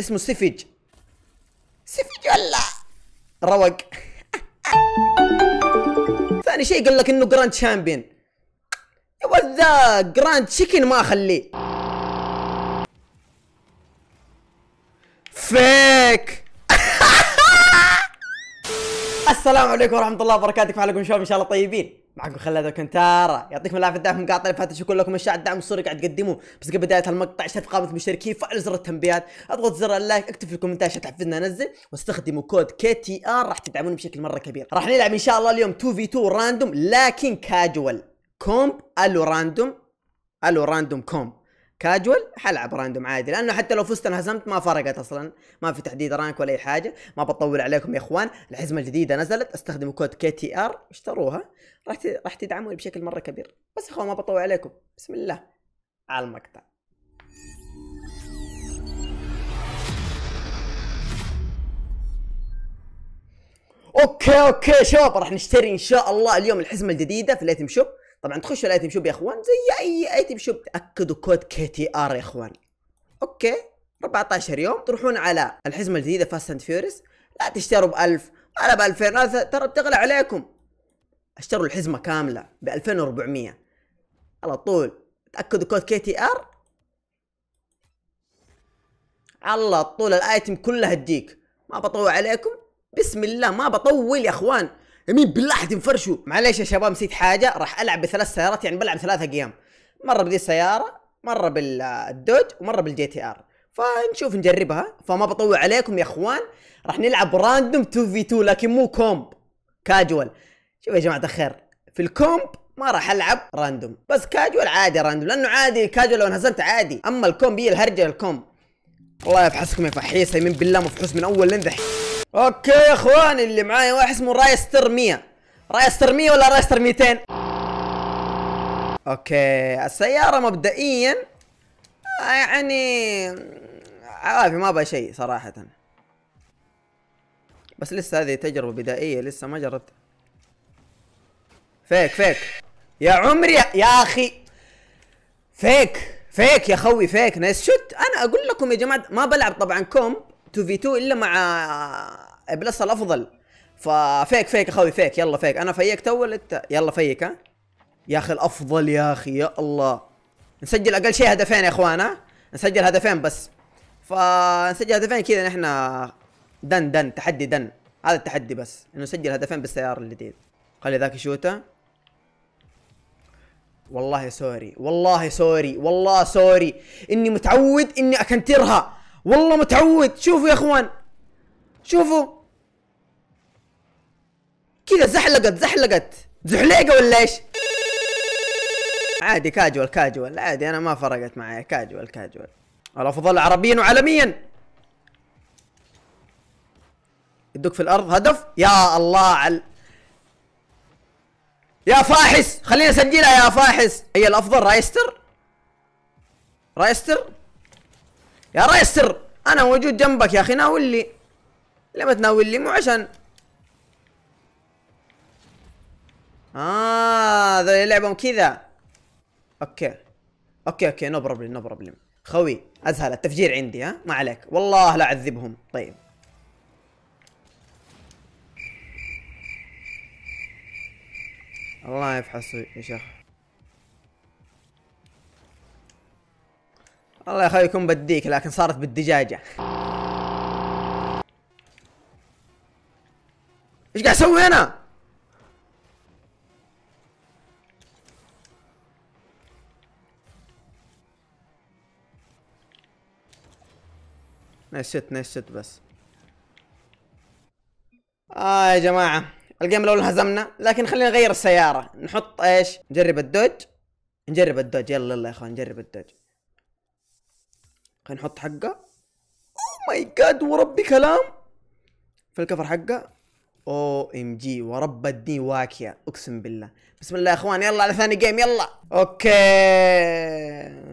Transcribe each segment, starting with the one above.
اسمه سيفج سيفج ولا روق ثاني شيء قال لك انه جراند شامبيون يا ولد ذا جراند تشيكن ما اخليه فيك السلام عليكم ورحمه الله وبركاته كيف حالكم شباب ان شاء الله طيبين معكم خلاد كنتارا يعطيكم العافيه دعم مقاطع اللي فاتت شكرا لكم اشاعه الدعم الصوري قاعد تقدموه بس قبل بدايه المقطع شاف قائمه المشتركين فعل زر التنبيهات اضغط زر اللايك اكتب في الكومنتات عشان تحفزنا انزل واستخدموا كود كي تي ار راح تدعموني بشكل مره كبير راح نلعب ان شاء الله اليوم 2 في 2 راندوم لكن كاجوال كومب الو راندوم الو راندوم كومب كاجوال حلعب راندوم عادي لانه حتى لو فزت انهزمت ما فرقت اصلا ما في تحديد رانك ولا اي حاجه ما بطول عليكم يا اخوان الحزمه الجديده نزلت استخدموا كود كي تي ار اشتروها راح راح تدعموني بشكل مره كبير بس يا اخوان ما بطول عليكم بسم الله على المقطع اوكي اوكي شباب راح نشتري ان شاء الله اليوم الحزمه الجديده في الايتم شوب طبعا تخش في الايتم شوب يا اخوان زي اي ايتم شوب تاكدوا كود كي تي ار يا اخوان اوكي 14 يوم تروحون على الحزمه الجديده فاست اند فيوريس لا تشتروا ب 1000 ولا ب 2000 ترى بتغلى عليكم اشتروا الحزمه كامله ب 2400 على طول تاكدوا كود كي تي ار على طول الايتم كلها تجيك ما بطول عليكم بسم الله ما بطول يا اخوان يمين بالله حتنفرشوا معليش يا شباب نسيت حاجه راح العب بثلاث سيارات يعني بلعب ثلاثه قيام مره بدي السياره مره بالدوج ومره بالجي تي ار فنشوف نجربها فما بطول عليكم يا اخوان راح نلعب راندوم 2 في 2 لكن مو كومب كاجوال شوف يا جماعه الخير في الكومب ما راح العب راندوم بس كاجوال عادي راندوم لانه عادي كاجوال لو انهزمت عادي اما الكومب هي الهرجه الكومب الله يفحصكم يا فحيصه يمين بالله مفحوص من اول لنذح اوكي يا اخواني اللي معايا واحد اسمه رايستر 100 رايستر 100 ولا رايستر 200 اوكي السياره مبدئيا يعني عافي ما ابغى شيء صراحه بس لسه هذه تجربه بدائيه لسه ما جربت فيك فيك يا عمري يا اخي فيك فيك يا خوي فيك نايس شوت انا اقول لكم يا جماعه ما بلعب طبعا كومب 2 في 2 الا مع بلس الافضل ففيك فيك اخوي فيك يلا فيك انا فيكت اول انت يلا فيك ها يا اخي الافضل يا اخي يا الله نسجل اقل شيء هدفين يا اخوانا نسجل هدفين بس فنسجل هدفين كذا نحن دن دن تحدي دن هذا التحدي بس انه نسجل هدفين بالسياره الجديد خلي ذاك يشوته والله سوري والله سوري والله سوري اني متعود اني اكنترها والله متعود شوفوا يا اخوان شوفوا كذا زحلقت زحلقت زحليقه ولا ايش عادي كاجوال كاجوال عادي انا ما فرقت معي كاجوال كاجوال الافضل عربيا وعالميا يدق في الارض هدف يا الله عل... يا فاحس خلينا نسجلها يا فاحس هي الافضل رايستر رايستر يا ريس سر انا موجود جنبك يا اخي ناول لي ليه ما تناول لي مو عشان اه ذول لعبهم كذا اوكي اوكي اوكي نو بروبلم نو بروبلم خوي اسهل التفجير عندي ها ما عليك والله لا اعذبهم طيب الله يفحص يا شيخ الله يخليكم بديك لكن صارت بالدجاجة ايش قاعد اسوي انا نايس نسيت نايس بس اه يا جماعة الجيم الاول هزمنا لكن خلينا نغير السيارة نحط ايش نجرب الدوج نجرب الدوج يلا يلا يا اخوان نجرب الدوج خلينا نحط حقه اوه ماي جاد وربي كلام في الكفر حقه او ام جي ورب الدين واكيه اقسم بالله بسم الله يا اخوان يلا على ثاني جيم يلا اوكي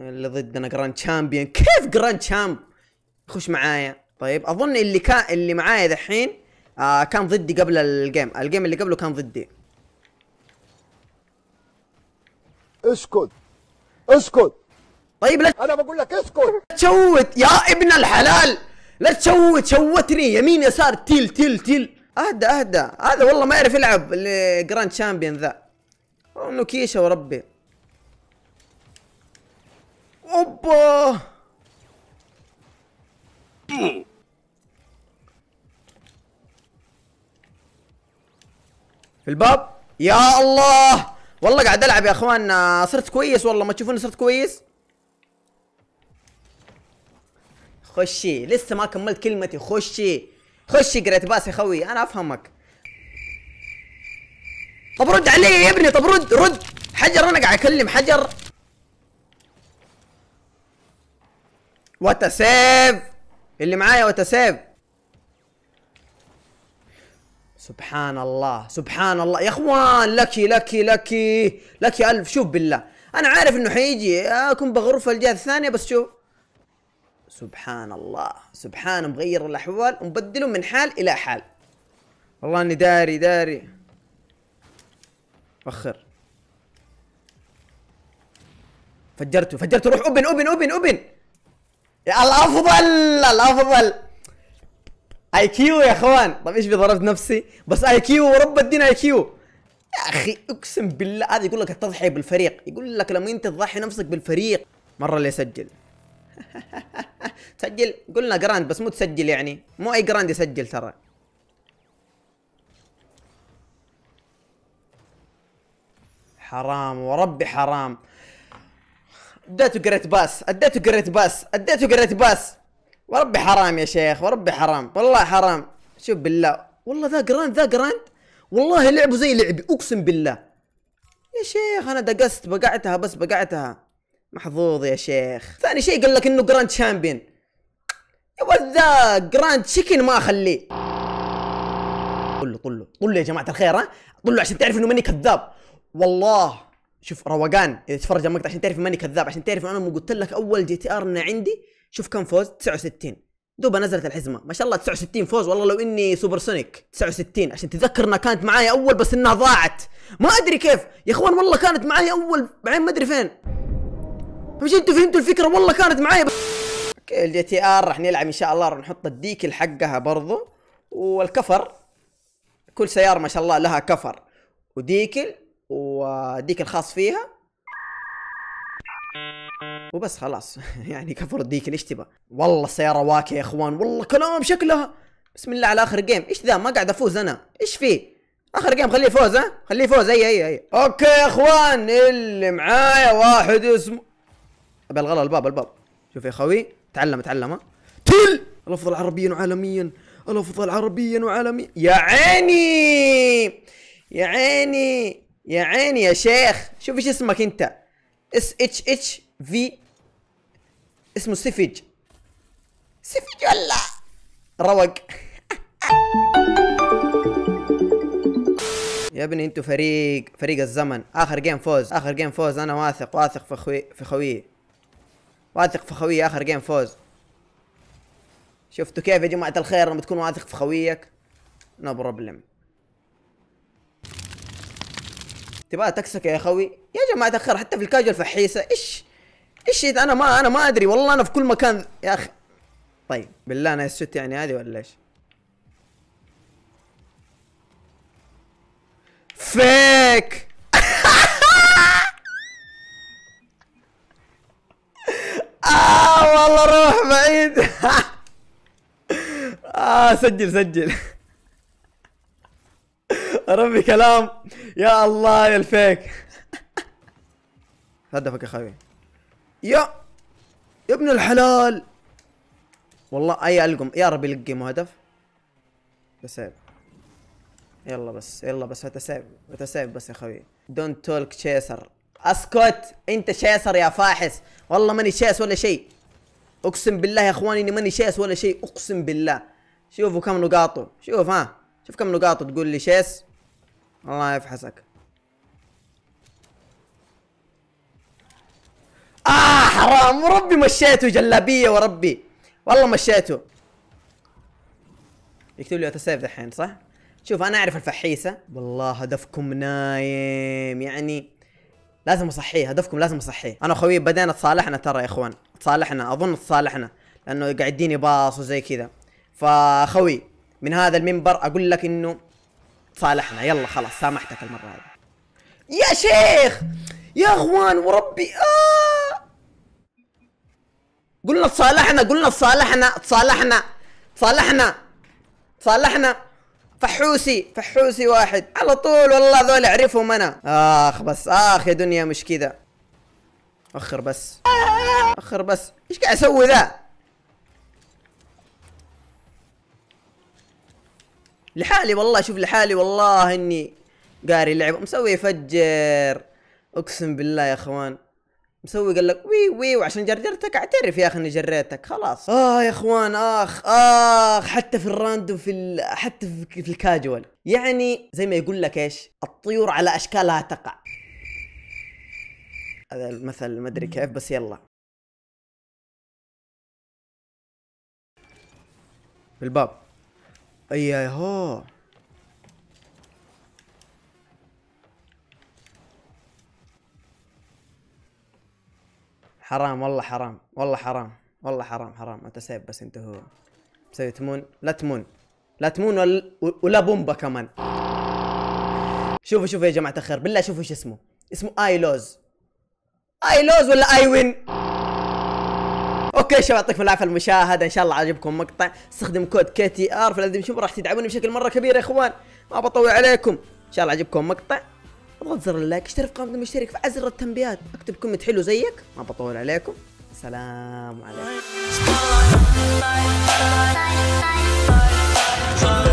اللي ضدنا جراند شامبيون كيف جراند شامب خش معايا طيب اظن اللي كان اللي معايا دحين آه كان ضدي قبل الجيم الجيم اللي قبله كان ضدي اسكت اسكت طيب لا انا بقول لك اسكت لا تشوت يا ابن الحلال لا تشوت شوتني يمين يسار تيل تيل تيل اهدى اهدى هذا والله ما يعرف يلعب اللي جراند شامبيون ذا انه كيشه وربي اوبا في الباب يا الله والله قاعد العب يا اخوان صرت كويس والله ما تشوفوني صرت كويس خشي لسه ما كملت كلمتي خشي خشي قريت باس يا خوي انا افهمك طب رد علي يا ابني طب رد رد حجر انا قاعد اكلم حجر واتساب اللي معايا واتساب سبحان الله سبحان الله يا اخوان لكي لكي لكي لكي الف شوف بالله انا عارف انه حيجي اكون بغرفه الجهه الثانيه بس شوف سبحان الله سبحان مغير الأحوال ومبدله من حال إلى حال والله أني داري داري وخر فجرته فجرته روح أوبن أوبن أوبن أوبن الأفضل الأفضل اي كيو يا اخوان طيب ايش ضربت نفسي بس اي كيو ورب الدين اي كيو يا اخي اقسم بالله هذا يقول لك التضحيه بالفريق يقول لك لما انت تضحي نفسك بالفريق مره اللي يسجل سجل قلنا جراند بس مو تسجل يعني مو اي جراند يسجل ترى حرام وربي حرام اديته جريت باس اديته جريت باس اديته جريت باس وربي حرام يا شيخ وربي حرام والله حرام شوف بالله والله ذا جراند ذا جراند والله لعبه زي لعبي اقسم بالله يا شيخ انا دقست بقعتها بس بقعتها محظوظ يا شيخ ثاني شيء قال لك انه جراند شامبيون يا ولد ذا جراند تشيكن ما اخليه طلوا طلوا طلوا يا جماعه الخير ها طلوا عشان تعرف انه ماني كذاب والله شوف روقان اذا تفرج المقطع عشان تعرف ماني كذاب عشان تعرف انا قلت لك اول جي تي ار انه عندي شوف كم فوز 69 دوبا نزلت الحزمه ما شاء الله 69 فوز والله لو اني سوبر سونيك 69 عشان تتذكر انها كانت معايا اول بس انها ضاعت ما ادري كيف يا اخوان والله كانت معايا اول بعدين ما ادري فين مش انتوا فهمتوا الفكره والله كانت معايا اوكي الجي تي ار راح نلعب ان شاء الله راح نحط الديكل حقها برضو والكفر كل سياره ما شاء الله لها كفر وديكل وديكل خاص فيها وبس خلاص يعني كفر الديكل ايش تبغى والله السياره واكيه يا اخوان والله كلام شكلها بسم الله على اخر جيم ايش ذا ما قاعد افوز انا ايش فيه اخر جيم خليه فوز ها خليه فوز اي اي اي اوكي يا اخوان اللي معايا واحد اسمه ابي الغلا الباب الباب شوف يا خوي تعلم تعلم ها تل الافضل عربيا وعالميا الافضل عربيا وعالميا يا عيني يا عيني يا عيني يا شيخ شوف ايش اسمك انت اس اتش اتش في اسمه سفج سفج ولا روق يا ابني انتوا فريق فريق الزمن اخر جيم فوز اخر جيم فوز انا واثق واثق في خوي في خويي واثق في خويه اخر جيم فوز شفتوا كيف يا جماعه الخير لما تكون واثق في خويك نو بروبلم تبغى تكسك يا خوي يا جماعه الخير حتى في الكاجوال فحيسه ايش ايش انا ما انا ما ادري والله انا في كل مكان يا اخي طيب بالله انا الست يعني هذه ولا ايش فيك آه سجل سجل ربي كلام يا الله يا الفيك هدفك يا خوي يا يا ابن الحلال والله اي القم يا لقي مو هدف بس عيب يلا بس يلا بس هتسيب هتسيب بس يا خوي دونت تولك تشيسر اسكت انت شيسر يا فاحس والله ماني شيس ولا شيء اقسم بالله يا اخواني اني ماني شيس ولا شيء اقسم بالله شوفوا كم نقاطه شوف ها شوف كم نقاطه تقول لي شيس الله يفحصك آه حرام وربي مشيته جلابية وربي والله مشيته يكتب لي اتسيف دحين صح؟ شوف انا اعرف الفحيسة والله هدفكم نايم يعني لازم اصحيه هدفكم لازم اصحيه انا اخوي بدينا تصالحنا ترى يا اخوان تصالحنا اظن تصالحنا لانه قاعد يديني باص وزي كذا فاخوي من هذا المنبر اقول لك انه تصالحنا يلا خلاص سامحتك المره هذه يا شيخ يا اخوان وربي آه قلنا تصالحنا قلنا تصالحنا تصالحنا تصالحنا تصالحنا فحوسي فحوسي واحد على طول والله ذول اعرفهم انا اخ بس اخ يا دنيا مش كذا اخر بس اخر بس ايش قاعد اسوي ذا لحالي والله شوف لحالي والله اني قاري لعب مسوي فجر اقسم بالله يا اخوان مسوي قال لك وي وي وعشان جرجرتك اعترف يا اخي اني جريتك خلاص اه يا اخوان اخ اخ حتى في الراند في ال... حتى في الكاجوال يعني زي ما يقول لك ايش الطيور على اشكالها تقع هذا المثل ما ادري كيف بس يلا بالباب اي هو حرام والله حرام والله حرام والله حرام حرام انت سيب بس انت هو مسوي تمون لا تمون لا تمون ولا, ولا بومبا كمان شوفوا شوفوا يا جماعه الخير بالله شوفوا ايش اسمه اسمه اي لوز اي لوز ولا اي وين اوكي شباب يعطيكم العافيه المشاهده ان شاء الله عجبكم مقطع استخدم كود كي تي ار في الادمشن راح تدعموني بشكل مره كبير يا اخوان ما بطول عليكم ان شاء الله عجبكم مقطع اضغط زر اللايك اشترك في قناه المشترك فعل زر التنبيهات اكتب كومنت حلو زيك ما بطول عليكم سلام عليكم